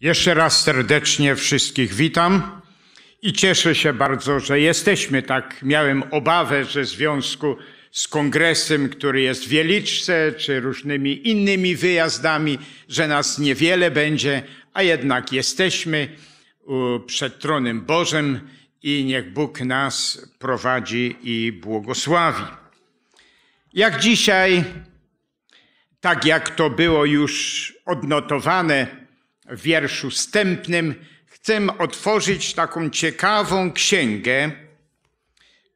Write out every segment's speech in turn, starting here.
Jeszcze raz serdecznie wszystkich witam i cieszę się bardzo, że jesteśmy tak. Miałem obawę, że w związku z kongresem, który jest w Wieliczce, czy różnymi innymi wyjazdami, że nas niewiele będzie, a jednak jesteśmy przed tronem Bożym i niech Bóg nas prowadzi i błogosławi. Jak dzisiaj, tak jak to było już odnotowane, wierszu wstępnym chcę otworzyć taką ciekawą księgę,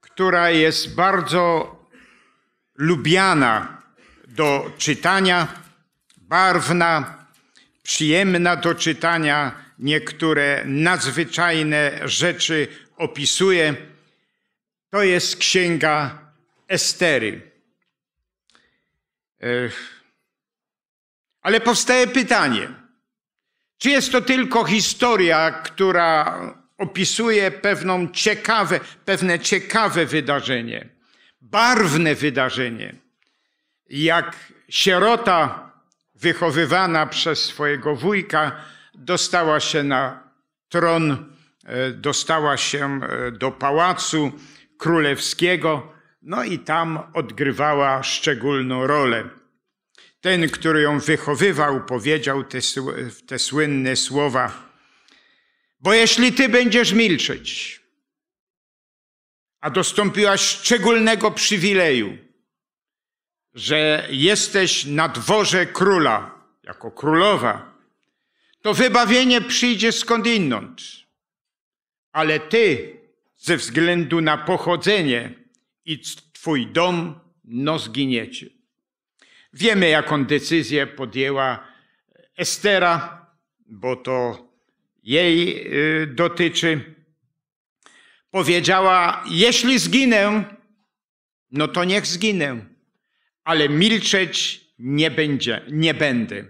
która jest bardzo lubiana do czytania, barwna, przyjemna do czytania, niektóre nadzwyczajne rzeczy opisuje. To jest księga Estery. Ale powstaje pytanie, czy jest to tylko historia, która opisuje pewną ciekawe, pewne ciekawe wydarzenie, barwne wydarzenie, jak sierota wychowywana przez swojego wujka dostała się na tron, e, dostała się e, do pałacu królewskiego, no i tam odgrywała szczególną rolę. Ten, który ją wychowywał, powiedział te, te słynne słowa: Bo jeśli ty będziesz milczeć, a dostąpiłaś szczególnego przywileju, że jesteś na dworze króla, jako królowa, to wybawienie przyjdzie inąd. Ale ty, ze względu na pochodzenie i twój dom, no zginiecie. Wiemy, jaką decyzję podjęła Estera, bo to jej y, dotyczy. Powiedziała: Jeśli zginę, no to niech zginę, ale milczeć nie, będzie, nie będę.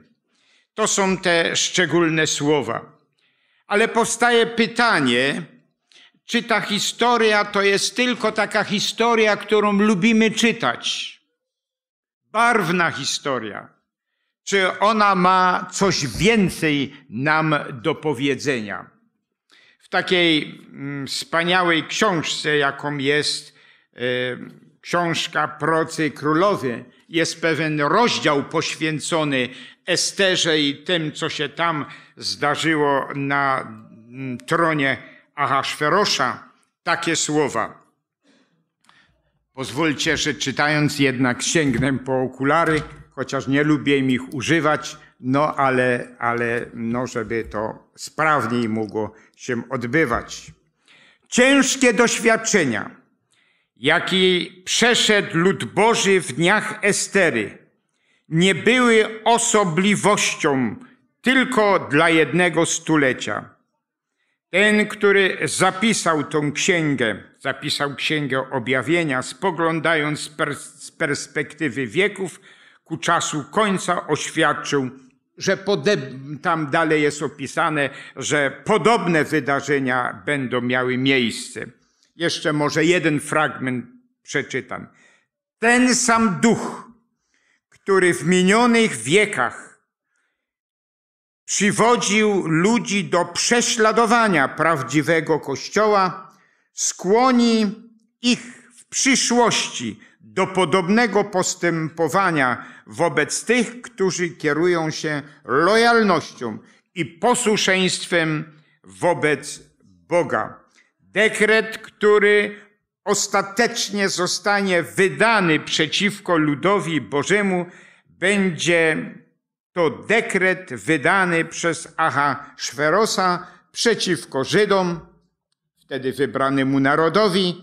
To są te szczególne słowa. Ale powstaje pytanie, czy ta historia to jest tylko taka historia, którą lubimy czytać? barwna historia? Czy ona ma coś więcej nam do powiedzenia? W takiej mm, wspaniałej książce, jaką jest y, książka Procy Królowy, jest pewien rozdział poświęcony Esterze i tym, co się tam zdarzyło na mm, tronie Ahasferosza. Takie słowa. Pozwólcie, że czytając jednak sięgnę po okulary, chociaż nie lubię ich używać, no ale, ale no żeby to sprawniej mogło się odbywać. Ciężkie doświadczenia, jaki przeszedł lud Boży w dniach Estery, nie były osobliwością tylko dla jednego stulecia. Ten, który zapisał tą księgę, zapisał księgę objawienia, spoglądając z, pers- z perspektywy wieków ku czasu końca, oświadczył, że tam dalej jest opisane, że podobne wydarzenia będą miały miejsce. Jeszcze może jeden fragment przeczytam. Ten sam duch, który w minionych wiekach przywodził ludzi do prześladowania prawdziwego Kościoła, skłoni ich w przyszłości do podobnego postępowania wobec tych, którzy kierują się lojalnością i posłuszeństwem wobec Boga. Dekret, który ostatecznie zostanie wydany przeciwko ludowi Bożemu, będzie to dekret wydany przez Aha Szwerosa przeciwko Żydom, wtedy wybranemu narodowi,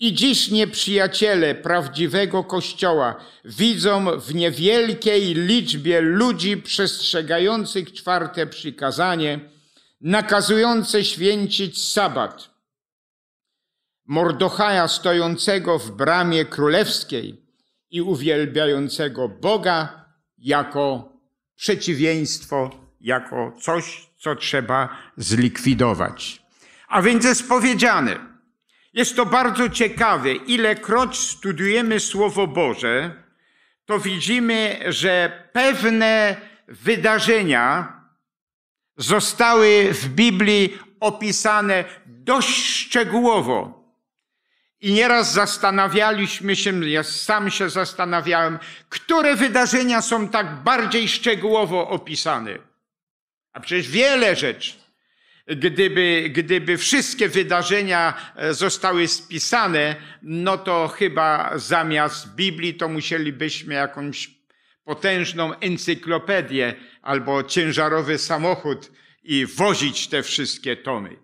i dziś nieprzyjaciele prawdziwego Kościoła widzą w niewielkiej liczbie ludzi przestrzegających czwarte przykazanie, nakazujące święcić sabat. Mordochaja stojącego w bramie królewskiej i uwielbiającego Boga jako przeciwieństwo jako coś, co trzeba zlikwidować. A więc jest powiedziane, jest to bardzo ciekawe, ilekroć studiujemy Słowo Boże, to widzimy, że pewne wydarzenia zostały w Biblii opisane dość szczegółowo. I nieraz zastanawialiśmy się, ja sam się zastanawiałem, które wydarzenia są tak bardziej szczegółowo opisane. A przecież wiele rzeczy. Gdyby, gdyby wszystkie wydarzenia e, zostały spisane, no to chyba zamiast Biblii to musielibyśmy jakąś potężną encyklopedię albo ciężarowy samochód i wozić te wszystkie tomy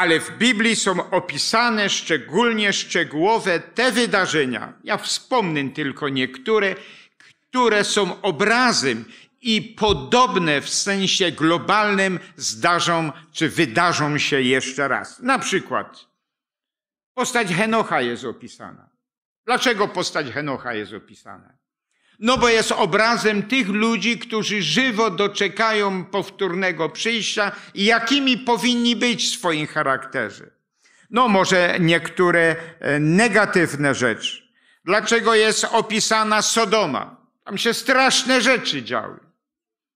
ale w Biblii są opisane szczególnie szczegółowe te wydarzenia. Ja wspomnę tylko niektóre, które są obrazem i podobne w sensie globalnym zdarzą czy wydarzą się jeszcze raz. Na przykład postać Henocha jest opisana. Dlaczego postać Henocha jest opisana? no bo jest obrazem tych ludzi, którzy żywo doczekają powtórnego przyjścia i jakimi powinni być w swoim charakterze. No może niektóre e, negatywne rzeczy. Dlaczego jest opisana Sodoma? Tam się straszne rzeczy działy.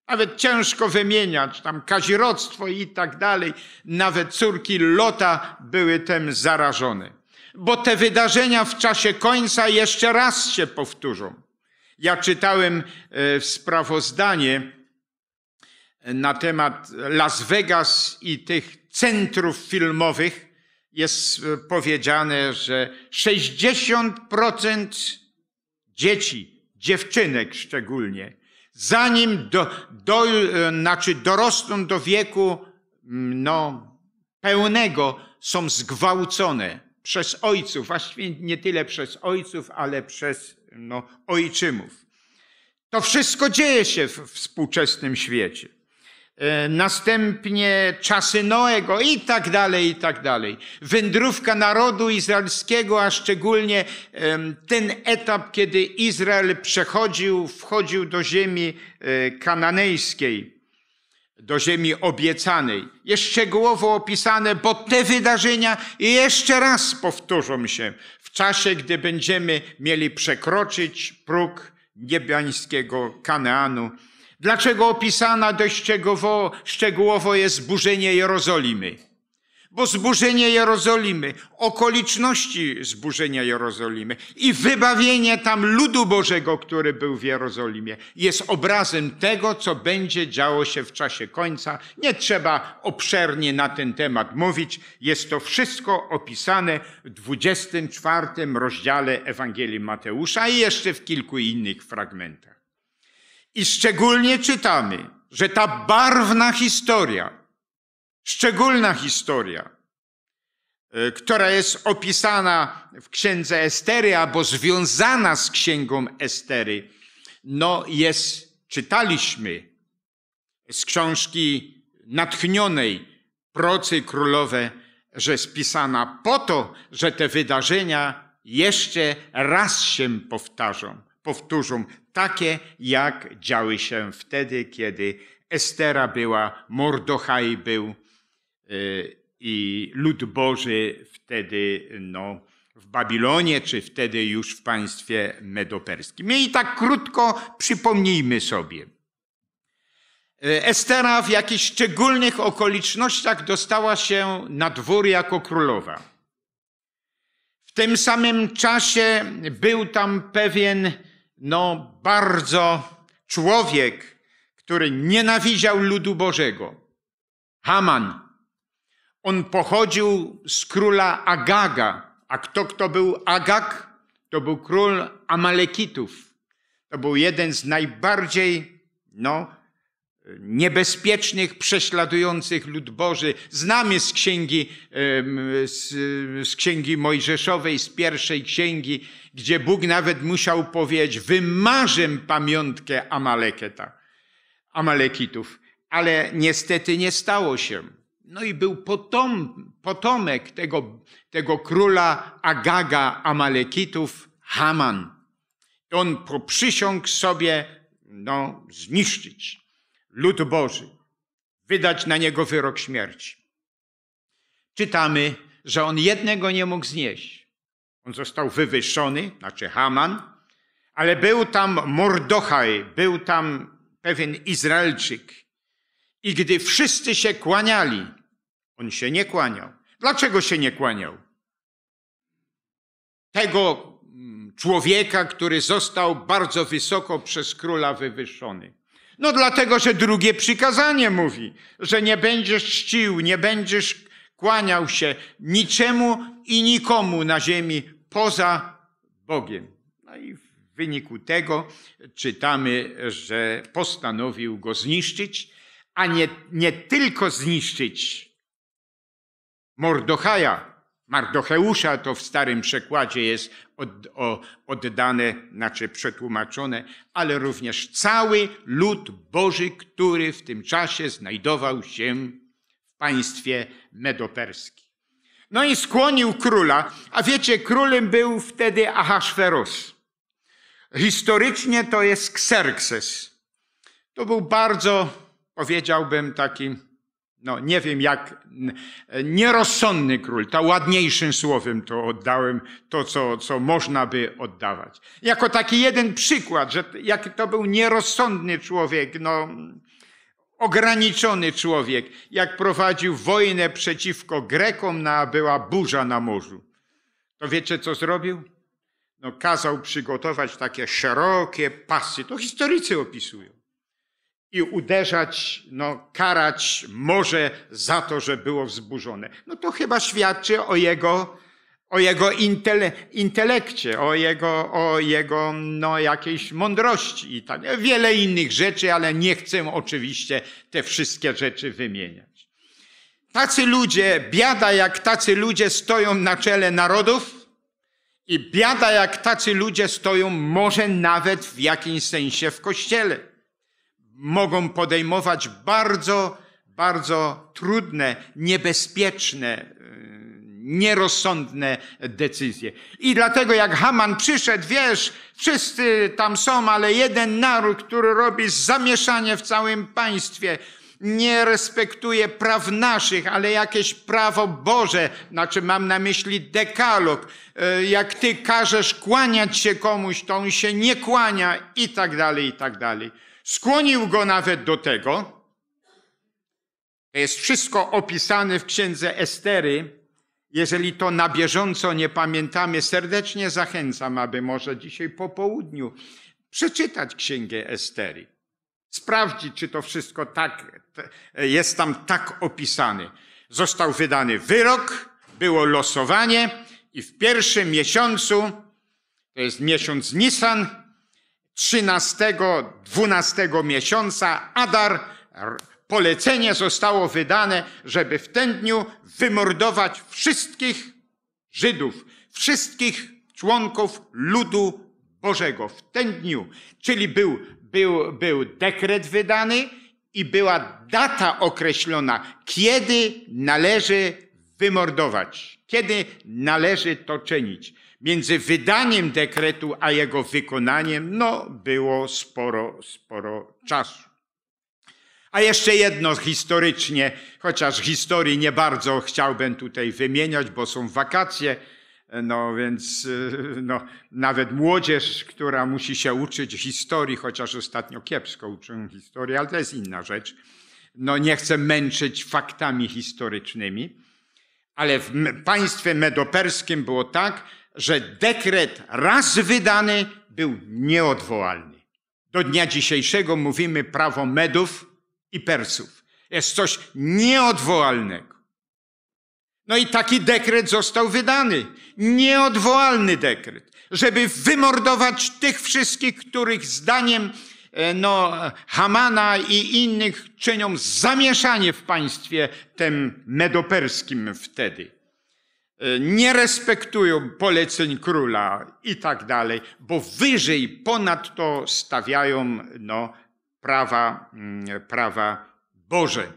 Nawet ciężko wymieniać, tam kaziroctwo i tak dalej. Nawet córki Lota były tym zarażone. Bo te wydarzenia w czasie końca jeszcze raz się powtórzą. Ja czytałem e, sprawozdanie e, na temat Las Vegas i tych centrów filmowych. Jest e, powiedziane, że 60% dzieci, dziewczynek szczególnie, zanim do, do, znaczy dorosną do wieku no, pełnego, są zgwałcone przez ojców, właściwie nie tyle przez ojców, ale przez no, ojczymów. To wszystko dzieje się w współczesnym świecie. E, następnie czasy Noego i tak dalej, i tak dalej. Wędrówka narodu izraelskiego, a szczególnie ten etap, kiedy Izrael przechodził, wchodził do ziemi e, kananejskiej do ziemi obiecanej. Jest szczegółowo opisane, bo te wydarzenia jeszcze raz powtórzą się w czasie, gdy będziemy mieli przekroczyć próg niebiańskiego Kaneanu. Dlaczego opisana dość szczegółowo, szczegółowo jest burzenie Jerozolimy? bo zburzenie Jerozolimy, okoliczności zburzenia Jerozolimy i wybawienie tam ludu Bożego, który był w Jerozolimie, jest obrazem tego, co będzie działo się w czasie końca. Nie trzeba obszernie na ten temat mówić. Jest to wszystko opisane w 24 rozdziale Ewangelii Mateusza i jeszcze w kilku innych fragmentach. I szczególnie czytamy, że ta barwna historia, szczególna historia, e, która jest opisana w księdze Estery albo związana z księgą Estery, no jest, czytaliśmy z książki natchnionej Procy Królowe, że spisana po to, że te wydarzenia jeszcze raz się powtarzą, powtórzą, takie jak działy się wtedy, kiedy Estera była, Mordochaj był i lud Boży wtedy no, w Babilonie, czy wtedy już w państwie medoperskim. I tak krótko przypomnijmy sobie. E, Estera w jakichś szczególnych okolicznościach dostała się na dwór jako królowa. W tym samym czasie był tam pewien, no bardzo człowiek, który nienawidział ludu Bożego. Haman, on pochodził z króla Agaga. A kto kto był Agag? To był król Amalekitów. To był jeden z najbardziej no, niebezpiecznych, prześladujących lud Boży. Znamy z księgi, z, z księgi Mojżeszowej, z pierwszej księgi, gdzie Bóg nawet musiał powiedzieć: Wymarzę pamiątkę Amaleketa, Amalekitów. Ale niestety nie stało się. No i był potom, potomek tego, tego króla Agaga Amalekitów, Haman. On poprzysiągł sobie no, zniszczyć lud Boży, wydać na niego wyrok śmierci. Czytamy, że on jednego nie mógł znieść. On został wywyższony, znaczy Haman, ale był tam Mordochaj, był tam pewien Izraelczyk, i gdy wszyscy się kłaniali, on się nie kłaniał. Dlaczego się nie kłaniał? Tego mm, człowieka, który został bardzo wysoko przez króla wywyższony. No dlatego, że drugie przykazanie mówi, że nie będziesz czcił, nie będziesz kłaniał się niczemu i nikomu na ziemi poza Bogiem. No i w wyniku tego czytamy, że postanowił go zniszczyć a nie, nie tylko zniszczyć Mordochaja, Mardocheusza to w starym przekładzie jest od, o, oddane, znaczy przetłumaczone, ale również cały lud Boży, który w tym czasie znajdował się w państwie medoperskim. No i skłonił króla, a wiecie, królem był wtedy Ahasferos. Historycznie to jest Xerxes. To był bardzo powiedziałbym taki, no nie wiem jak, nierozsądny król. Ta ładniejszym słowem to oddałem, to co, co można by oddawać. Jako taki jeden przykład, że jak to był nierozsądny człowiek, no ograniczony człowiek, jak prowadził wojnę przeciwko Grekom, na, no, była burza na morzu. To wiecie co zrobił? No, kazał przygotować takie szerokie pasy. To historycy opisują i uderzać, no, karać może za to, że było wzburzone. No to chyba świadczy o jego, o jego intele, intelekcie, o jego, o jego no, jakiejś mądrości i tak. Wiele innych rzeczy, ale nie chcę oczywiście te wszystkie rzeczy wymieniać. Tacy ludzie, biada jak tacy ludzie stoją na czele narodów i biada jak tacy ludzie stoją może nawet w jakimś sensie w kościele mogą podejmować bardzo, bardzo trudne, niebezpieczne, e, nierozsądne decyzje. I dlatego jak Haman przyszedł, wiesz, wszyscy tam są, ale jeden naród, który robi zamieszanie w całym państwie, nie respektuje praw naszych, ale jakieś prawo Boże, znaczy mam na myśli dekalog. E, jak ty każesz kłaniać się komuś, to on się nie kłania i tak dalej, i tak dalej. Skłonił go nawet do tego, to jest wszystko opisane w księdze Estery. Jeżeli to na bieżąco nie pamiętamy, serdecznie zachęcam, aby może dzisiaj po południu przeczytać księgę Estery. Sprawdzić, czy to wszystko tak, jest tam tak opisane. Został wydany wyrok, było losowanie i w pierwszym miesiącu, to jest miesiąc Nisan, 13, 12 miesiąca Adar polecenie zostało wydane, żeby w ten dniu wymordować wszystkich Żydów, wszystkich członków ludu Bożego. W ten dniu, czyli był, był, był dekret wydany i była data określona, kiedy należy wymordować, kiedy należy to czynić między wydaniem dekretu a jego wykonaniem, no było sporo, sporo czasu. A jeszcze jedno historycznie, chociaż historii nie bardzo chciałbym tutaj wymieniać, bo są wakacje, no więc no, nawet młodzież, która musi się uczyć historii, chociaż ostatnio kiepsko uczą historii, ale to jest inna rzecz. No nie chcę męczyć faktami historycznymi, ale w państwie medoperskim było tak, że dekret raz wydany był nieodwołalny. Do dnia dzisiejszego mówimy prawo Medów i Persów. Jest coś nieodwołalnego. No i taki dekret został wydany. Nieodwołalny dekret, żeby wymordować tych wszystkich, których zdaniem e, no, Hamana i innych czynią zamieszanie w państwie tym medoperskim wtedy. E, nie respektują poleceń króla i tak dalej, bo wyżej ponad to stawiają no, prawa, mm, prawa Boże.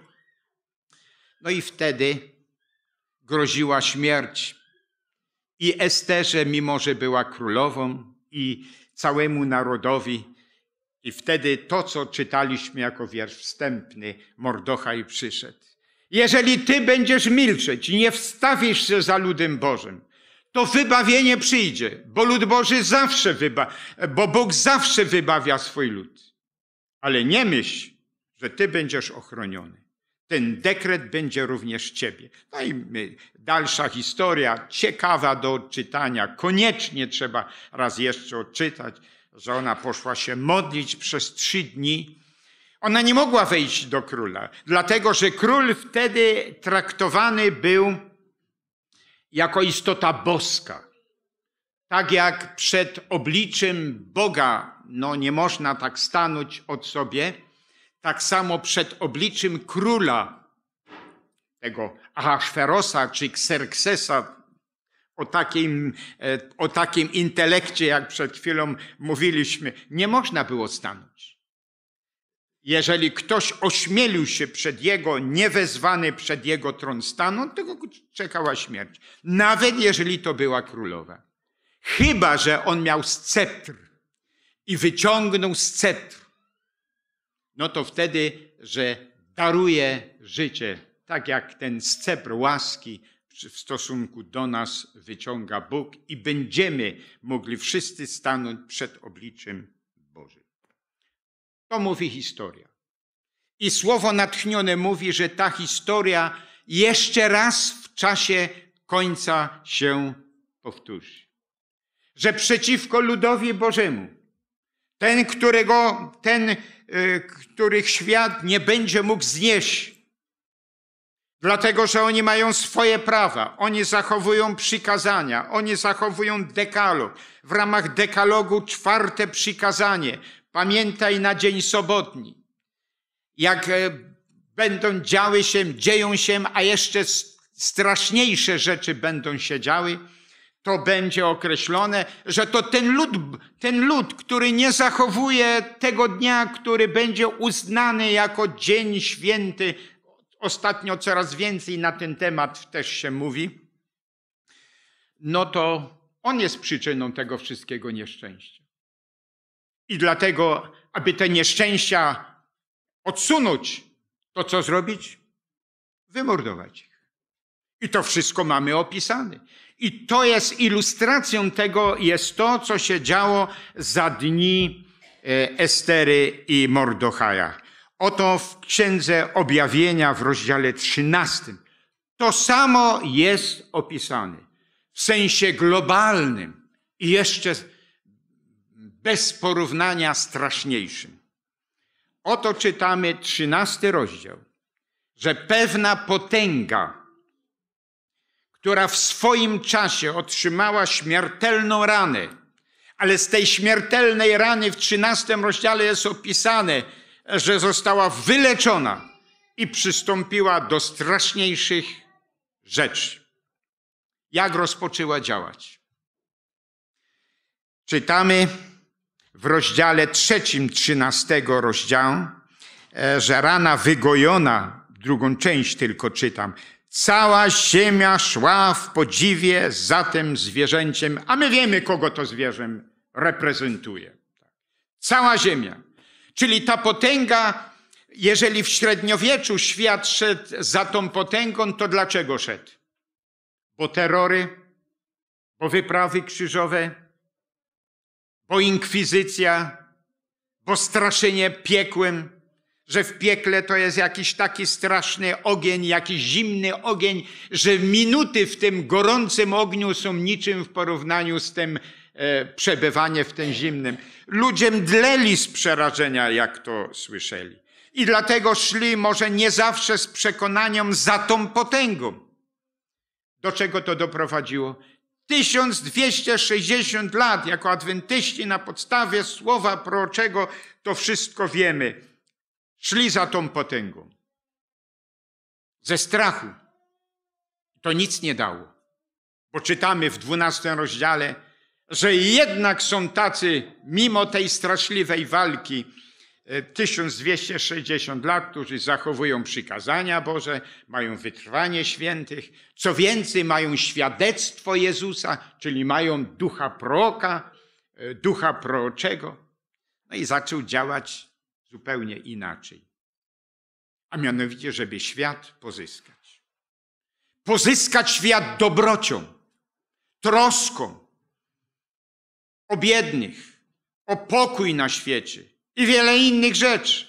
No i wtedy groziła śmierć. I Esterze, mimo że była królową, i całemu narodowi, i wtedy to, co czytaliśmy jako wiersz wstępny, Mordochaj przyszedł. Jeżeli ty będziesz milczeć i nie wstawisz się za ludem Bożym, to wybawienie przyjdzie, bo lud Boży zawsze wyba, bo Bóg zawsze wybawia swój lud. Ale nie myśl, że ty będziesz ochroniony. Ten dekret będzie również ciebie. No i y, dalsza historia, ciekawa do odczytania. Koniecznie trzeba raz jeszcze odczytać, że ona poszła się modlić przez trzy dni ona nie mogła wejść do króla, dlatego że król wtedy traktowany był jako istota boska. Tak jak przed obliczem Boga, no nie można tak stanąć od sobie, tak samo przed obliczem króla, tego Ahasferosa czy Xerxesa, o takim, e, o takim intelekcie, jak przed chwilą mówiliśmy, nie można było stanąć jeżeli ktoś ośmielił się przed jego, niewezwany przed jego tron stanu, tego czekała śmierć. Nawet jeżeli to była królowa. Chyba, że on miał sceptr i wyciągnął sceptr. No to wtedy, że daruje życie, tak jak ten sceptr łaski w stosunku do nas wyciąga Bóg i będziemy mogli wszyscy stanąć przed obliczem Bożym. To mówi historia. I słowo natchnione mówi, że ta historia jeszcze raz w czasie końca się powtórzy. Że przeciwko ludowi Bożemu, ten, którego, ten, y, których świat nie będzie mógł znieść, dlatego że oni mają swoje prawa, oni zachowują przykazania, oni zachowują dekalog. W ramach dekalogu czwarte przykazanie Pamiętaj na dzień sobotni, jak e, będą działy się, dzieją się, a jeszcze straszniejsze rzeczy będą się działy, to będzie określone, że to ten lud, ten lud, który nie zachowuje tego dnia, który będzie uznany jako dzień święty, ostatnio coraz więcej na ten temat też się mówi, no to on jest przyczyną tego wszystkiego nieszczęścia. I dlatego, aby te nieszczęścia odsunąć, to co zrobić? Wymordować ich. I to wszystko mamy opisane. I to jest ilustracją tego, jest to, co się działo za dni e, Estery i Mordochaja. Oto w Księdze Objawienia w rozdziale 13. To samo jest opisane w sensie globalnym. I jeszcze bez porównania straszniejszym. Oto czytamy trzynasty rozdział, że pewna potęga, która w swoim czasie otrzymała śmiertelną ranę, ale z tej śmiertelnej rany w trzynastym rozdziale jest opisane, że została wyleczona i przystąpiła do straszniejszych rzeczy. Jak rozpoczęła działać? Czytamy w rozdziale trzecim, trzynastego rozdziału, e, że rana wygojona, drugą część tylko czytam, cała ziemia szła w podziwie za tym zwierzęciem, a my wiemy, kogo to zwierzę reprezentuje. Cała ziemia. Czyli ta potęga, jeżeli w średniowieczu świat szedł za tą potęgą, to dlaczego szedł? Bo terrory, bo wyprawy krzyżowe, bo inkwizycja, bo straszenie piekłem, że w piekle to jest jakiś taki straszny ogień, jakiś zimny ogień, że minuty w tym gorącym ogniu są niczym w porównaniu z tym e, przebywanie w tym zimnym. Ludzie mdleli z przerażenia, jak to słyszeli. I dlatego szli może nie zawsze z przekonaniem za tą potęgą. Do czego to doprowadziło? 1260 lat jako adwentyści na podstawie słowa proroczego to wszystko wiemy. Szli za tą potęgą. Ze strachu. To nic nie dało. Bo czytamy w 12 rozdziale, że jednak są tacy, mimo tej straszliwej walki, 1260 lat, którzy zachowują przykazania Boże, mają wytrwanie świętych, co więcej, mają świadectwo Jezusa, czyli mają ducha proroka, e, ducha proroczego. No i zaczął działać zupełnie inaczej. A mianowicie, żeby świat pozyskać. Pozyskać świat dobrocią, troską o biednych, o pokój na świecie i wiele innych rzeczy.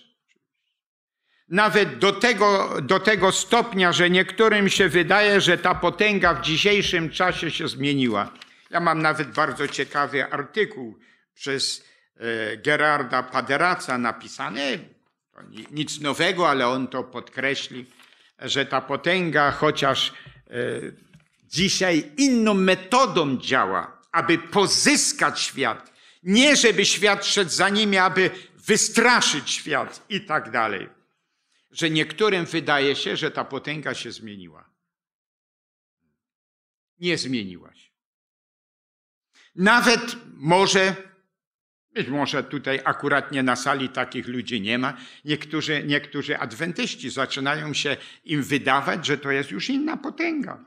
Nawet do tego, do tego stopnia, że niektórym się wydaje, że ta potęga w dzisiejszym czasie się zmieniła. Ja mam nawet bardzo ciekawy artykuł przez e, Gerarda Paderaca napisany. To nic nowego, ale on to podkreśli, że ta potęga, chociaż e, dzisiaj inną metodą działa, aby pozyskać świat, nie żeby świat szedł za nimi, aby wystraszyć świat i tak dalej. Że niektórym wydaje się, że ta potęga się zmieniła. Nie zmieniła się. Nawet może, być może tutaj akurat nie na sali takich ludzi nie ma, niektórzy, niektórzy adwentyści zaczynają się im wydawać, że to jest już inna potęga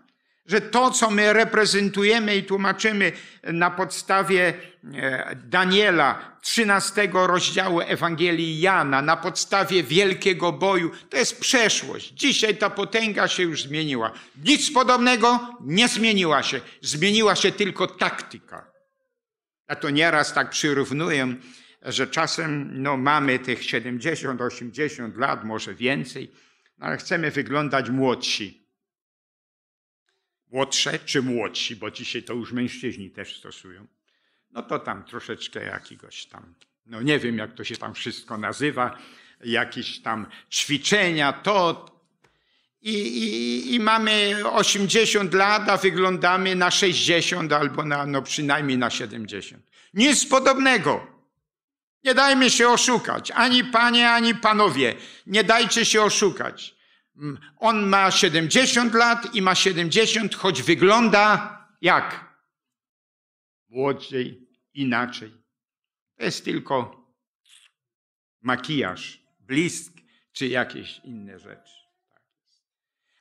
że to, co my reprezentujemy i tłumaczymy na podstawie e, Daniela, 13 rozdziału Ewangelii Jana, na podstawie wielkiego boju, to jest przeszłość. Dzisiaj ta potęga się już zmieniła. Nic podobnego nie zmieniła się. Zmieniła się tylko taktyka. Ja to nieraz tak przyrównuję, że czasem no, mamy tych 70, 80 lat, może więcej, no, ale chcemy wyglądać młodsi młodsze czy młodsi, bo dzisiaj to już mężczyźni też stosują, no to tam troszeczkę jakiegoś tam, no nie wiem jak to się tam wszystko nazywa, jakieś tam ćwiczenia, to. I, i, I, mamy 80 lat, a wyglądamy na 60 albo na, no przynajmniej na 70. Nic podobnego. Nie dajmy się oszukać. Ani panie, ani panowie. Nie dajcie się oszukać. Mm, on ma 70 lat i ma 70, choć wygląda jak? Młodziej, inaczej. To jest tylko makijaż, blisk czy jakieś inne rzeczy. Tak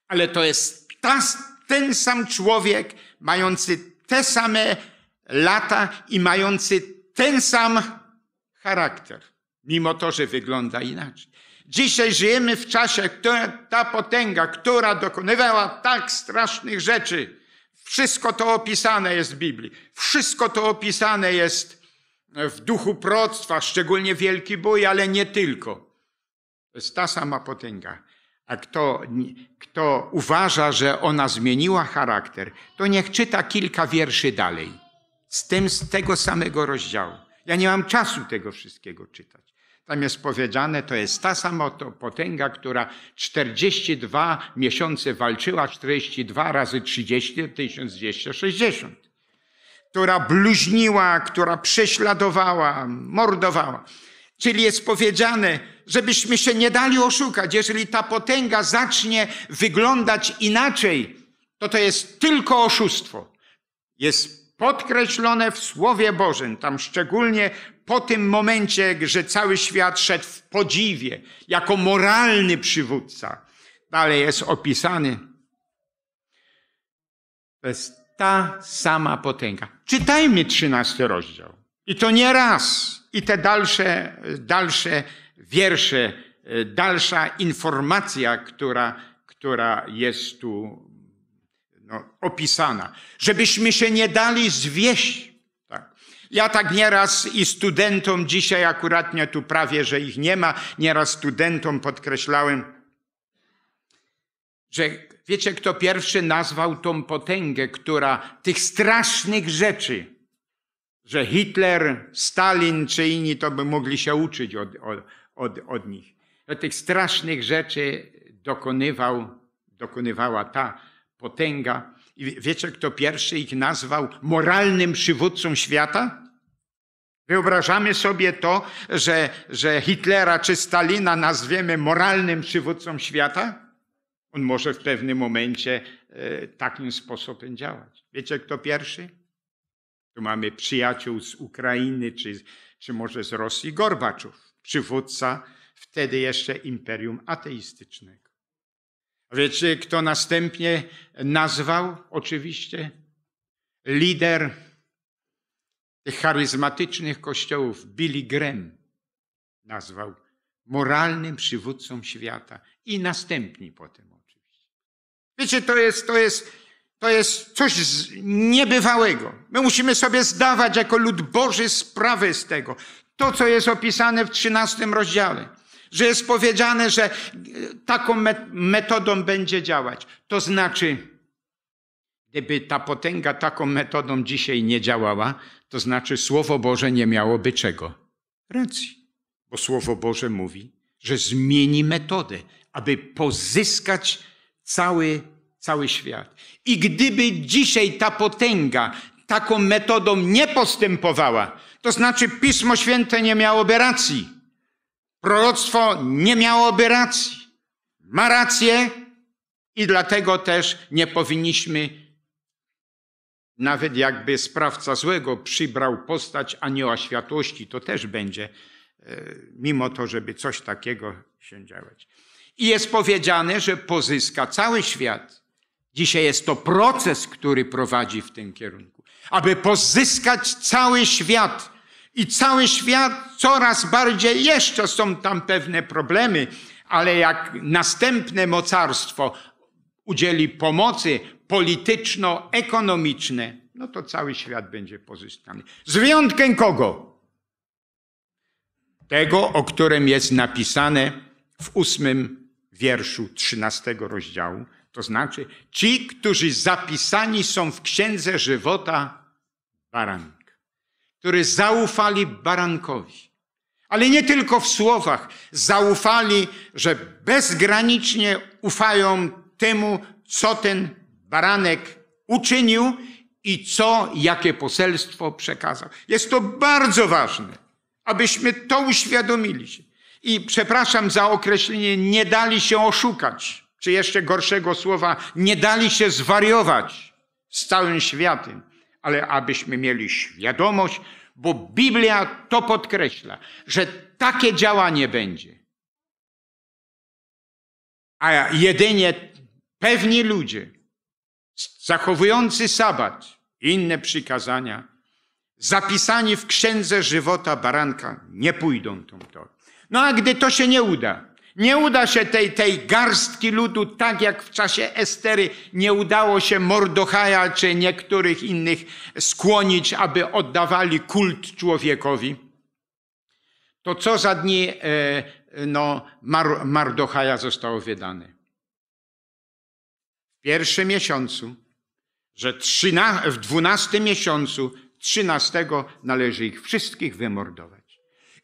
Ale to jest ta, ten sam człowiek, mający te same lata i mający ten sam charakter, mimo to, że wygląda inaczej. Dzisiaj żyjemy w czasie, które ta potęga, która dokonywała tak strasznych rzeczy, wszystko to opisane jest w Biblii. Wszystko to opisane jest w duchu proctwa, szczególnie Wielki Bój, ale nie tylko. To jest ta sama potęga. A kto, kto uważa, że ona zmieniła charakter, to niech czyta kilka wierszy dalej. Z tym, z tego samego rozdziału. Ja nie mam czasu tego wszystkiego czytać. Tam jest powiedziane, to jest ta sama potęga, która 42 miesiące walczyła, 42 razy 30, 1260. Która bluźniła, która prześladowała, mordowała. Czyli jest powiedziane, żebyśmy się nie dali oszukać. Jeżeli ta potęga zacznie wyglądać inaczej, to to jest tylko oszustwo. Jest podkreślone w Słowie Bożym. Tam szczególnie po tym momencie, że cały świat szedł w podziwie jako moralny przywódca, dalej jest opisany. To jest ta sama potęga. Czytajmy trzynasty rozdział. I to nie raz. I te dalsze, dalsze wiersze, dalsza informacja, która, która jest tu no, opisana. Żebyśmy się nie dali zwieść ja tak nieraz i studentom, dzisiaj akurat nie tu prawie, że ich nie ma, nieraz studentom podkreślałem, że wiecie, kto pierwszy nazwał tą potęgę, która tych strasznych rzeczy, że Hitler, Stalin czy inni to by mogli się uczyć od, od, od, od nich. Że tych strasznych rzeczy dokonywał, dokonywała ta potęga, i wiecie, kto pierwszy ich nazwał moralnym przywódcą świata? Wyobrażamy sobie to, że, że Hitlera czy Stalina nazwiemy moralnym przywódcą świata? On może w pewnym momencie e, takim sposobem działać. Wiecie, kto pierwszy? Tu mamy przyjaciół z Ukrainy, czy, czy może z Rosji, Gorbaczów, przywódca wtedy jeszcze imperium ateistycznego. Wiecie, y, kto następnie nazwał? Oczywiście lider tych charyzmatycznych kościołów, Billy Graham, nazwał moralnym przywódcą świata i następni potem oczywiście. Wiecie, to jest, to jest, to jest coś niebywałego. My musimy sobie zdawać jako lud Boży sprawę z tego. To, co jest opisane w 13 rozdziale. Że jest powiedziane, że e, taką metodą będzie działać. To znaczy, gdyby ta potęga taką metodą dzisiaj nie działała, to znaczy Słowo Boże nie miałoby czego? Racji. Bo Słowo Boże mówi, że zmieni metodę, aby pozyskać cały, cały świat. I gdyby dzisiaj ta potęga taką metodą nie postępowała, to znaczy Pismo Święte nie miałoby racji. Proroctwo nie miałoby racji. Ma rację i dlatego też nie powinniśmy, nawet jakby sprawca złego przybrał postać anioła światłości, to też będzie, e, mimo to, żeby coś takiego się działać. I jest powiedziane, że pozyska cały świat. Dzisiaj jest to proces, który prowadzi w tym kierunku. Aby pozyskać cały świat, i cały świat coraz bardziej, jeszcze są tam pewne problemy, ale jak następne mocarstwo udzieli pomocy polityczno-ekonomiczne, no to cały świat będzie pozyskany. Z wyjątkiem kogo? Tego, o którym jest napisane w ósmym wierszu trzynastego rozdziału. To znaczy, ci, którzy zapisani są w księdze żywota baranów którzy zaufali barankowi. Ale nie tylko w słowach. Zaufali, że bezgranicznie ufają temu, co ten baranek uczynił i co, jakie poselstwo przekazał. Jest to bardzo ważne, abyśmy to uświadomili się. I przepraszam za określenie, nie dali się oszukać, czy jeszcze gorszego słowa, nie dali się zwariować z całym światem ale abyśmy mieli świadomość, bo Biblia to podkreśla, że takie działanie będzie. A jedynie pewni ludzie, zachowujący sabat i inne przykazania, zapisani w księdze żywota baranka, nie pójdą tą drogą. No a gdy to się nie uda, nie uda się tej, tej garstki ludu, tak jak w czasie Estery nie udało się Mordochaja czy niektórych innych skłonić, aby oddawali kult człowiekowi. To co za dni e, no, Mar Mardochaja zostało wydane? W pierwszym miesiącu, że trzyna, w dwunastym miesiącu, trzynastego należy ich wszystkich wymordować.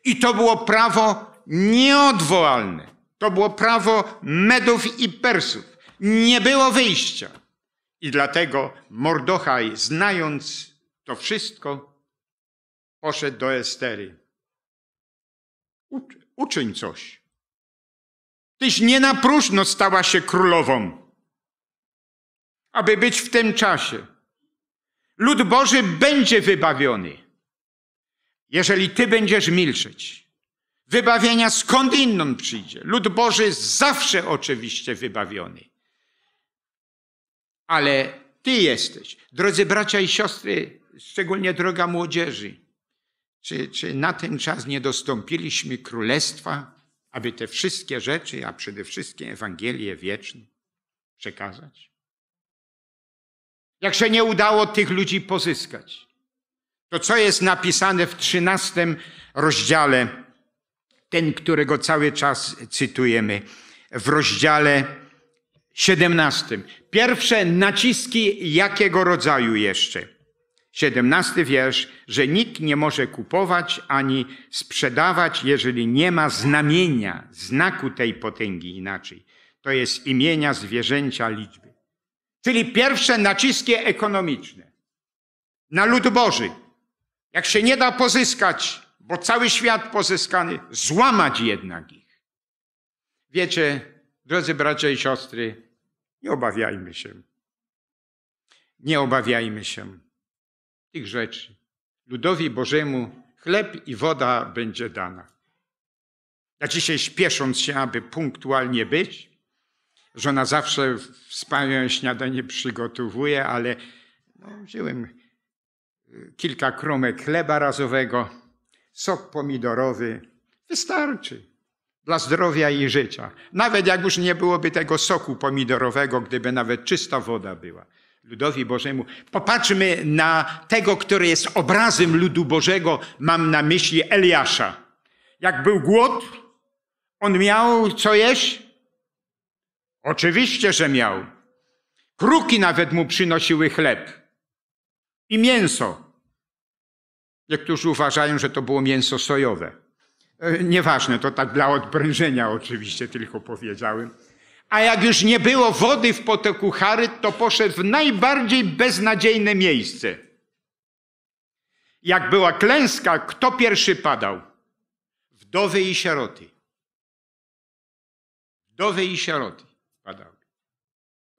I to było prawo nieodwołalne. To było prawo Medów i Persów. Nie było wyjścia. I dlatego Mordochaj, znając to wszystko, poszedł do Estery. uczyń coś. Tyś nie na próżno stała się królową, aby być w tym czasie. Lud Boży będzie wybawiony, jeżeli ty będziesz milczeć. Wybawienia skąd inną przyjdzie. Lud Boży jest zawsze oczywiście wybawiony. Ale Ty jesteś. Drodzy bracia i siostry, szczególnie droga młodzieży, czy, czy na ten czas nie dostąpiliśmy królestwa, aby te wszystkie rzeczy, a przede wszystkim Ewangelię wieczną przekazać? Jak się nie udało tych ludzi pozyskać, to co jest napisane w trzynastym rozdziale ten, którego cały czas cytujemy w rozdziale 17. Pierwsze naciski jakiego rodzaju jeszcze? 17 wiersz, że nikt nie może kupować ani sprzedawać, jeżeli nie ma znamienia, znaku tej potęgi inaczej. To jest imienia, zwierzęcia, liczby. Czyli pierwsze naciski ekonomiczne na lud Boży. Jak się nie da pozyskać bo cały świat pozyskany, złamać jednak ich. Wiecie, drodzy bracia i siostry, nie obawiajmy się. Nie obawiajmy się tych rzeczy. Ludowi Bożemu chleb i woda będzie dana. Ja dzisiaj śpiesząc się, aby punktualnie być, żona zawsze wspaniałe śniadanie przygotowuje, ale no, wziąłem y, kilka kromek chleba razowego, sok pomidorowy wystarczy dla zdrowia i życia. Nawet jak już nie byłoby tego soku pomidorowego, gdyby nawet czysta woda była. Ludowi Bożemu. Popatrzmy na tego, który jest obrazem ludu Bożego. Mam na myśli Eliasza. Jak był głód, on miał co jeść? Oczywiście, że miał. Kruki nawet mu przynosiły chleb i mięso. Niektórzy uważają, że to było mięso sojowe. E, nieważne, to tak dla odprężenia oczywiście tylko powiedziałem. A jak już nie było wody w potoku Charyt, to poszedł w najbardziej beznadziejne miejsce. Jak była klęska, kto pierwszy padał? Wdowy i sieroty. Wdowy i sieroty padały.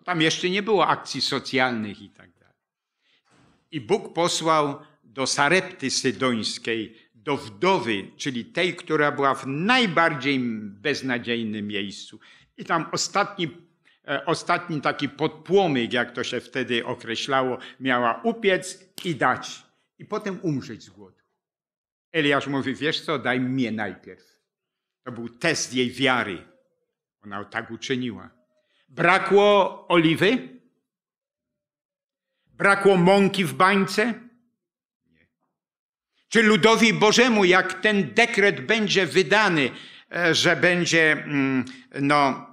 Tam jeszcze nie było akcji socjalnych i tak dalej. I Bóg posłał do Sarepty Sydońskiej, do wdowy, czyli tej, która była w najbardziej beznadziejnym miejscu. I tam ostatni, e, ostatni taki podpłomyk, jak to się wtedy określało, miała upiec i dać. I potem umrzeć z głodu. Eliasz mówi, wiesz co, daj mnie najpierw. To był test jej wiary. Ona tak uczyniła. Brakło oliwy? Brakło mąki w bańce? czy ludowi Bożemu, jak ten dekret będzie wydany, e, że będzie, mm, no,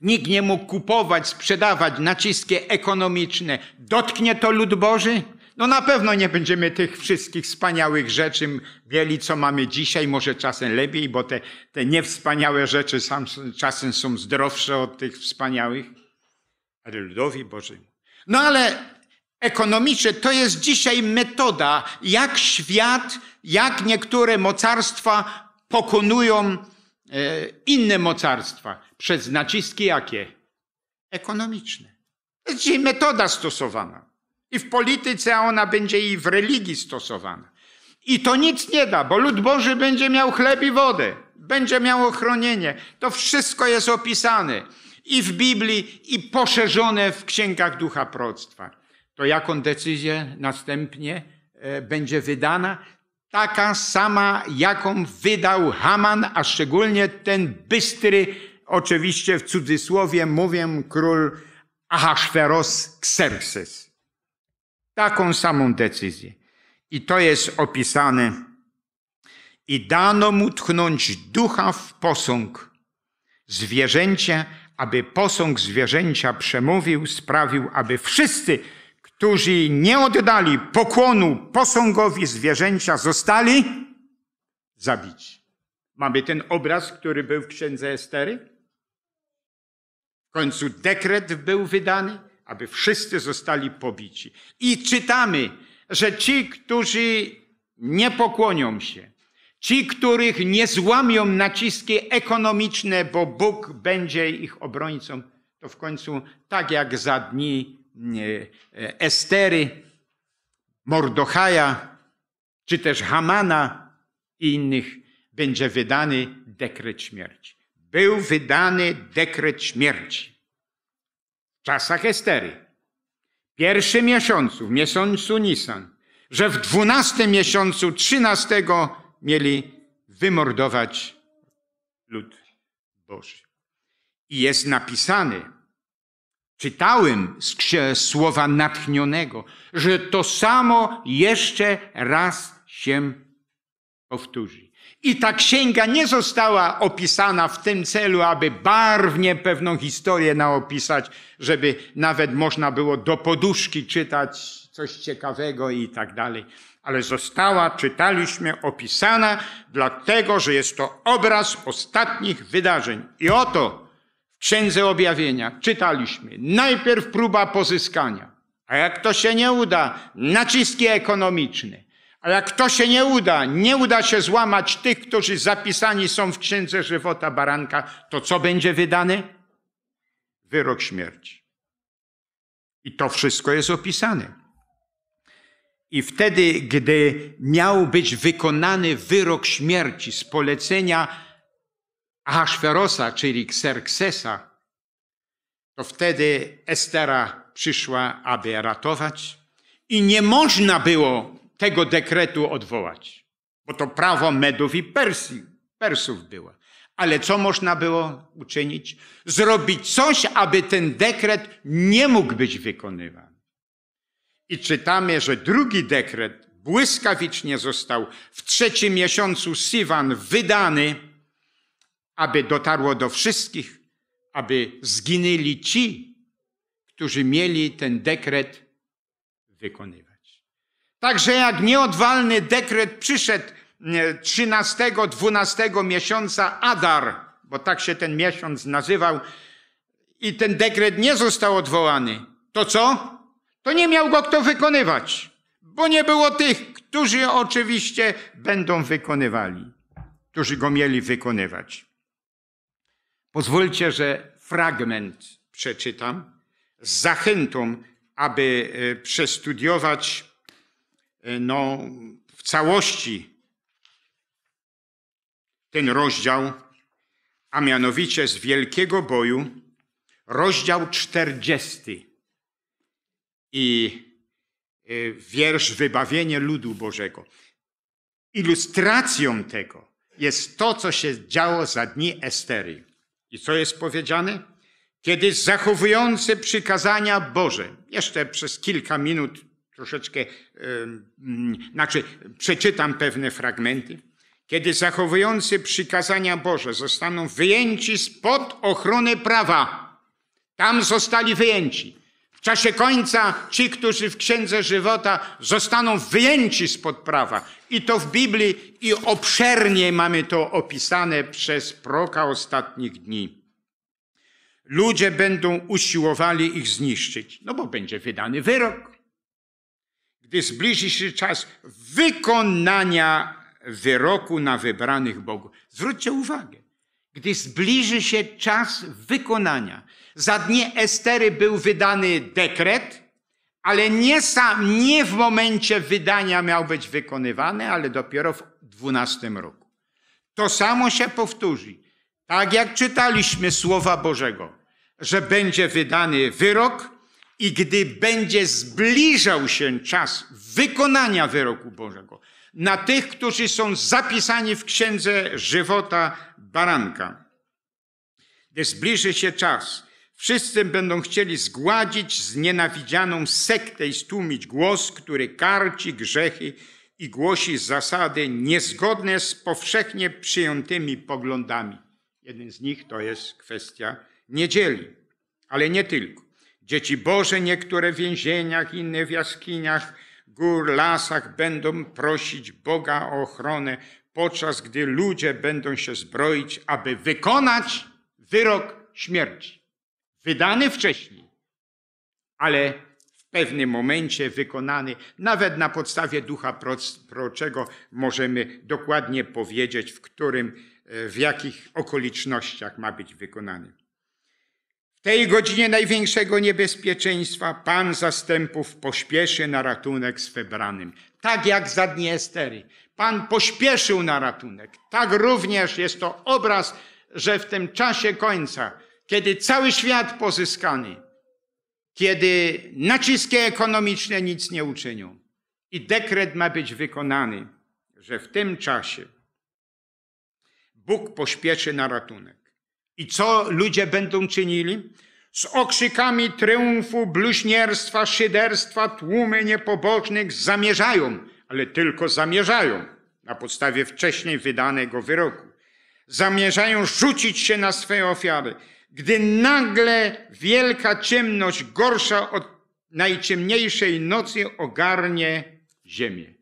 nikt nie mógł kupować, sprzedawać, naciski ekonomiczne, dotknie to lud Boży? No na pewno nie będziemy tych wszystkich wspaniałych rzeczy mieli, co mamy dzisiaj, może czasem lepiej, bo te, te niewspaniałe rzeczy sam, czasem są zdrowsze od tych wspaniałych, ale ludowi Bożemu. No ale ekonomiczne to jest dzisiaj metoda, jak świat, jak niektóre mocarstwa pokonują e, inne mocarstwa przez naciski jakie? Ekonomiczne. To jest dzisiaj metoda stosowana. I w polityce, a ona będzie i w religii stosowana. I to nic nie da, bo lud Boży będzie miał chleb i wodę, będzie miał ochronienie. To wszystko jest opisane i w Biblii, i poszerzone w księgach ducha proctwa to jaką decyzję następnie e, będzie wydana? Taka sama, jaką wydał Haman, a szczególnie ten bystry, oczywiście w cudzysłowie mówię, król Ahasferos Xerxes. Taką samą decyzję. I to jest opisane. I dano mu tchnąć ducha w posąg zwierzęcia, aby posąg zwierzęcia przemówił, sprawił, aby wszyscy którzy nie oddali pokłonu posągowi zwierzęcia, zostali zabici. Mamy ten obraz, który był w księdze Estery. W końcu dekret był wydany, aby wszyscy zostali pobici. I czytamy, że ci, którzy nie pokłonią się, ci, których nie złamią naciski ekonomiczne, bo Bóg będzie ich obrońcą, to w końcu tak jak za dni E, Estery, Mordochaja, czy też Hamana i innych, będzie wydany dekret śmierci. Był wydany dekret śmierci w czasach Estery. Pierwszy miesiącu, w miesiącu Nisan, że w dwunastym miesiącu, trzynastego mieli wymordować lud Boży. I jest napisane, Czytałem z słowa natchnionego, że to samo jeszcze raz się powtórzy. I ta księga nie została opisana w tym celu, aby barwnie pewną historię naopisać, żeby nawet można było do poduszki czytać coś ciekawego i tak dalej. Ale została, czytaliśmy, opisana, dlatego że jest to obraz ostatnich wydarzeń. I oto Księdze Objawienia czytaliśmy. Najpierw próba pozyskania. A jak to się nie uda, naciski ekonomiczne. A jak to się nie uda, nie uda się złamać tych, którzy zapisani są w Księdze Żywota Baranka, to co będzie wydane? Wyrok śmierci. I to wszystko jest opisane. I wtedy, gdy miał być wykonany wyrok śmierci z polecenia Ahasferosa, czyli Xerxesa, to wtedy Estera przyszła, aby ratować i nie można było tego dekretu odwołać, bo to prawo Medów i Persji, Persów było. Ale co można było uczynić? Zrobić coś, aby ten dekret nie mógł być wykonywany. I czytamy, że drugi dekret błyskawicznie został w trzecim miesiącu Siwan wydany aby dotarło do wszystkich, aby zginęli ci, którzy mieli ten dekret wykonywać. Także jak nieodwalny dekret przyszedł 13, 12 miesiąca Adar, bo tak się ten miesiąc nazywał, i ten dekret nie został odwołany, to co? To nie miał go kto wykonywać, bo nie było tych, którzy oczywiście będą wykonywali, którzy go mieli wykonywać. Pozwólcie, że fragment przeczytam z zachętą, aby e, przestudiować e, no, w całości ten rozdział, a mianowicie z Wielkiego Boju, rozdział 40 i e, wiersz Wybawienie Ludu Bożego. Ilustracją tego jest to, co się działo za dni Estery. I co jest powiedziane? Kiedy zachowujący przykazania Boże, jeszcze przez kilka minut troszeczkę, yy, znaczy przeczytam pewne fragmenty, kiedy zachowujący przykazania Boże zostaną wyjęci spod ochrony prawa, tam zostali wyjęci. W czasie końca ci, którzy w Księdze Żywota zostaną wyjęci spod prawa. I to w Biblii i obszernie mamy to opisane przez proka ostatnich dni. Ludzie będą usiłowali ich zniszczyć, no bo będzie wydany wyrok. Gdy zbliży się czas wykonania wyroku na wybranych Bogu. Zwróćcie uwagę, gdy zbliży się czas wykonania. Za dnie Estery był wydany dekret, ale nie, sam, nie w momencie wydania miał być wykonywany, ale dopiero w 12 roku. To samo się powtórzy. Tak jak czytaliśmy Słowa Bożego, że będzie wydany wyrok i gdy będzie zbliżał się czas wykonania wyroku Bożego na tych, którzy są zapisani w Księdze Żywota, baranka. Gdy zbliży się czas, wszyscy będą chcieli zgładzić znienawidzianą sektę i stłumić głos, który karci grzechy i głosi zasady niezgodne z powszechnie przyjętymi poglądami. Jeden z nich to jest kwestia niedzieli, ale nie tylko. Dzieci Boże, niektóre w więzieniach, inne w jaskiniach, gór, lasach będą prosić Boga o ochronę podczas gdy ludzie będą się zbroić, aby wykonać wyrok śmierci, wydany wcześniej, ale w pewnym momencie wykonany, nawet na podstawie ducha proroczego możemy dokładnie powiedzieć, w którym, e, w jakich okolicznościach ma być wykonany tej godzinie największego niebezpieczeństwa Pan zastępów pośpieszy na ratunek z febranym, Tak jak za dni Estery. Pan pośpieszył na ratunek. Tak również jest to obraz, że w tym czasie końca, kiedy cały świat pozyskany, kiedy naciski ekonomiczne nic nie uczynią i dekret ma być wykonany, że w tym czasie Bóg pośpieszy na ratunek. I co ludzie będą czynili? Z okrzykami triumfu, bluźnierstwa, szyderstwa tłumy niepobożnych zamierzają, ale tylko zamierzają na podstawie wcześniej wydanego wyroku. Zamierzają rzucić się na swe ofiary, gdy nagle wielka ciemność, gorsza od najciemniejszej nocy, ogarnie ziemię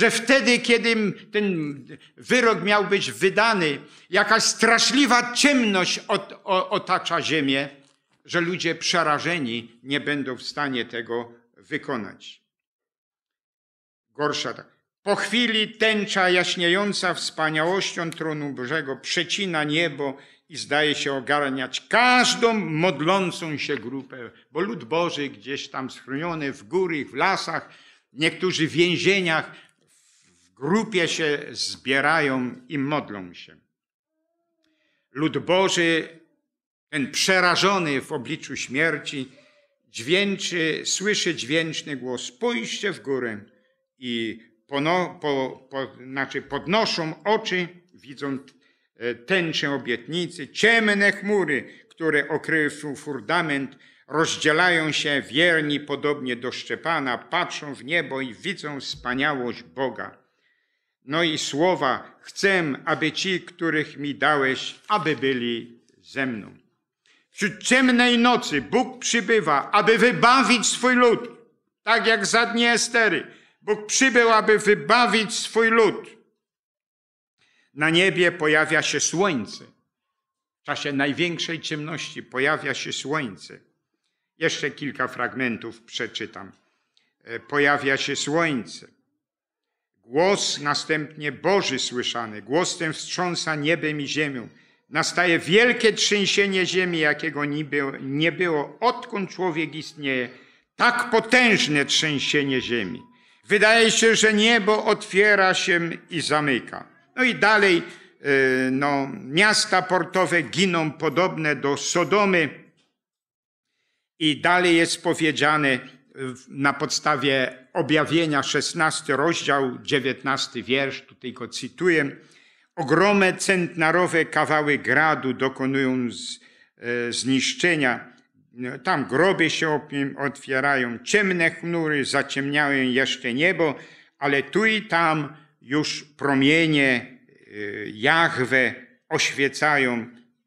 że wtedy, kiedy ten wyrok miał być wydany, jakaś straszliwa ciemność ot, otacza ziemię, że ludzie przerażeni nie będą w stanie tego wykonać. Gorsza tak. Po chwili tęcza jaśniejąca wspaniałością tronu Bożego przecina niebo i zdaje się ogarniać każdą modlącą się grupę, bo lud Boży gdzieś tam schroniony w góry, w lasach, niektórzy w więzieniach, grupie się zbierają i modlą się. Lud Boży, ten przerażony w obliczu śmierci, dźwięczy, słyszy dźwięczny głos: Spójrzcie w górę. I pono, po, po, znaczy podnoszą oczy, widzą e, tęczę obietnicy, ciemne chmury, które okryły fundament, rozdzielają się wierni podobnie do Szczepana, patrzą w niebo i widzą wspaniałość Boga. No i słowa, chcę, aby ci, których mi dałeś, aby byli ze mną. Wśród ciemnej nocy Bóg przybywa, aby wybawić swój lud. Tak jak za dnie Estery. Bóg przybył, aby wybawić swój lud. Na niebie pojawia się słońce. W czasie największej ciemności pojawia się słońce. Jeszcze kilka fragmentów przeczytam. E, pojawia się słońce. Głos następnie Boży słyszany, głos ten wstrząsa niebem i ziemią. Nastaje wielkie trzęsienie ziemi, jakiego nie było, odkąd człowiek istnieje. Tak potężne trzęsienie ziemi. Wydaje się, że niebo otwiera się i zamyka. No i dalej, y, no, miasta portowe giną podobne do Sodomy. I dalej jest powiedziane, na podstawie objawienia 16 rozdział, 19 wiersz, tutaj go cytuję. Ogromne centnarowe kawały gradu dokonują e, zniszczenia. Tam groby się otwierają, ciemne chmury zaciemniają jeszcze niebo, ale tu i tam już promienie e, Jahwe oświecają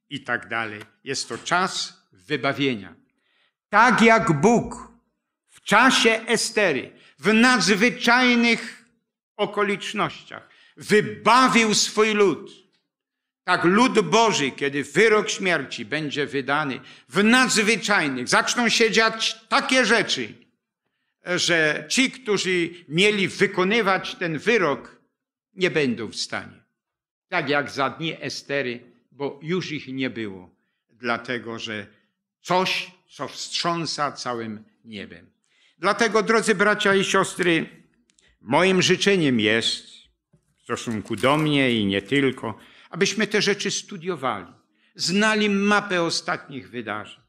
i tak dalej. Jest to czas wybawienia. Tak jak Bóg czasie Estery, w nadzwyczajnych okolicznościach, wybawił swój lud. Tak lud Boży, kiedy wyrok śmierci będzie wydany, w nadzwyczajnych zaczną się dziać takie rzeczy, że ci, którzy mieli wykonywać ten wyrok, nie będą w stanie. Tak jak za dni Estery, bo już ich nie było, dlatego że coś, co wstrząsa całym niebem. Dlatego, drodzy bracia i siostry, moim życzeniem jest, w stosunku do mnie i nie tylko, abyśmy te rzeczy studiowali, znali mapę ostatnich wydarzeń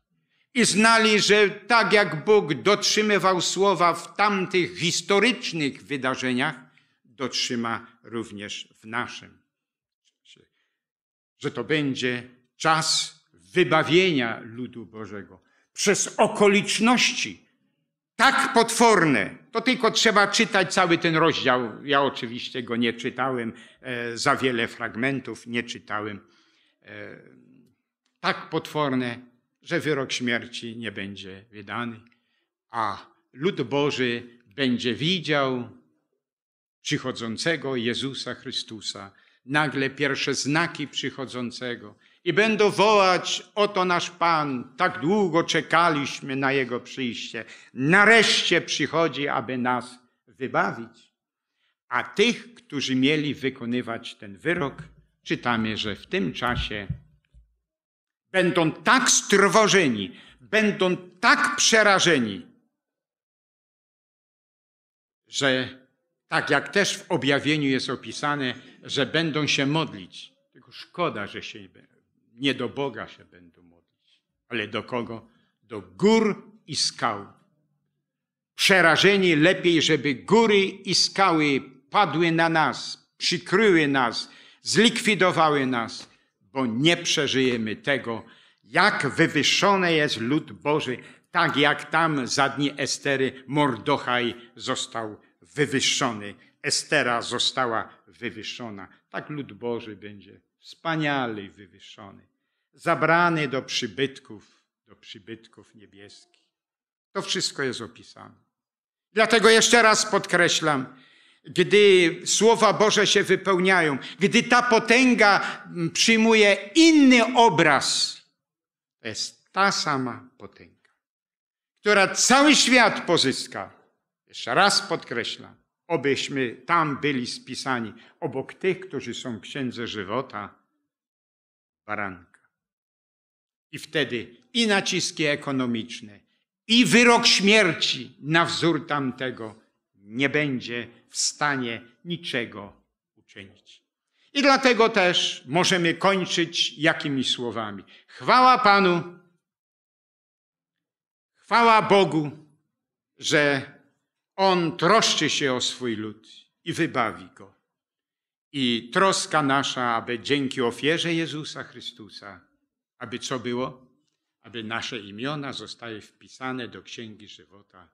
i znali, że tak jak Bóg dotrzymywał słowa w tamtych historycznych wydarzeniach, dotrzyma również w naszym. Że to będzie czas wybawienia ludu Bożego przez okoliczności, tak potworne. To tylko trzeba czytać cały ten rozdział. Ja oczywiście go nie czytałem, e, za wiele fragmentów nie czytałem. E, tak potworne, że wyrok śmierci nie będzie wydany, a lud Boży będzie widział przychodzącego Jezusa Chrystusa, nagle pierwsze znaki przychodzącego i będą wołać: Oto nasz Pan, tak długo czekaliśmy na Jego przyjście. Nareszcie przychodzi, aby nas wybawić. A tych, którzy mieli wykonywać ten wyrok, czytamy, że w tym czasie będą tak strwożeni, będą tak przerażeni, że tak jak też w objawieniu jest opisane, że będą się modlić. Tylko szkoda, że się nie będą nie do Boga się będą modlić, ale do kogo? Do gór i skał. Przerażeni lepiej, żeby góry i skały padły na nas, przykryły nas, zlikwidowały nas, bo nie przeżyjemy tego, jak wywyższony jest lud Boży, tak jak tam za dni Estery Mordochaj został wywyższony. Estera została wywyższona. Tak lud Boży będzie wspaniale i wywyższony, zabrany do przybytków, do przybytków niebieskich. To wszystko jest opisane. Dlatego jeszcze raz podkreślam, gdy słowa Boże się wypełniają, gdy ta potęga mm, przyjmuje inny obraz, to jest ta sama potęga, która cały świat pozyska. Jeszcze raz podkreślam obyśmy tam byli spisani, obok tych, którzy są w księdze żywota, baranka. I wtedy i naciski ekonomiczne, i wyrok śmierci na wzór tamtego nie będzie w stanie niczego uczynić. I dlatego też możemy kończyć jakimi słowami. Chwała Panu, chwała Bogu, że on troszczy się o swój lud i wybawi go. I troska nasza, aby dzięki ofierze Jezusa Chrystusa, aby co było? Aby nasze imiona zostały wpisane do Księgi Żywota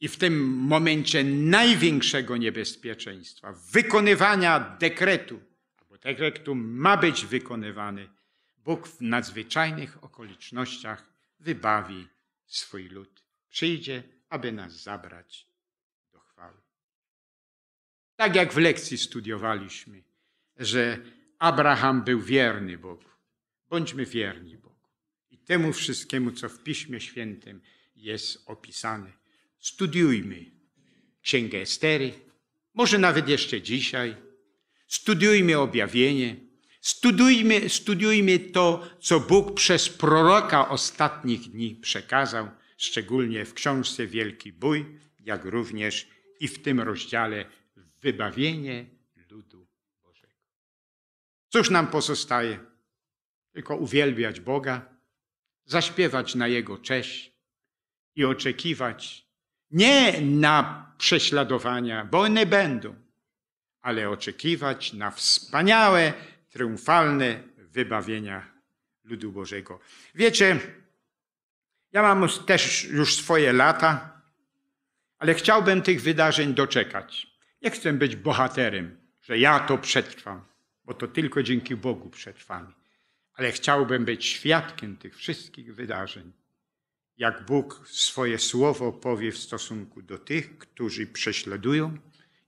I w tym momencie największego niebezpieczeństwa, wykonywania dekretu, albo dekretu ma być wykonywany, Bóg w nadzwyczajnych okolicznościach wybawi swój lud przyjdzie, aby nas zabrać do chwały. Tak jak w lekcji studiowaliśmy, że Abraham był wierny Bogu. Bądźmy wierni Bogu. I temu wszystkiemu, co w Piśmie Świętym jest opisane. Studiujmy Księgę Estery, może nawet jeszcze dzisiaj. Studiujmy objawienie. Studiujmy, studiujmy to, co Bóg przez proroka ostatnich dni przekazał szczególnie w książce Wielki Bój, jak również i w tym rozdziale Wybawienie ludu Bożego. Cóż nam pozostaje? Tylko uwielbiać Boga, zaśpiewać na Jego cześć i oczekiwać nie na prześladowania, bo one będą, ale oczekiwać na wspaniałe, triumfalne wybawienia ludu Bożego. Wiecie, ja mam też już swoje lata, ale chciałbym tych wydarzeń doczekać. Nie chcę być bohaterem, że ja to przetrwam, bo to tylko dzięki Bogu przetrwam. Ale chciałbym być świadkiem tych wszystkich wydarzeń, jak Bóg swoje słowo powie w stosunku do tych, którzy prześladują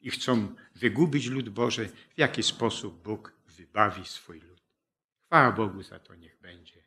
i chcą wygubić lud Boży, w jaki sposób Bóg wybawi swój lud. Chwała Bogu za to niech będzie.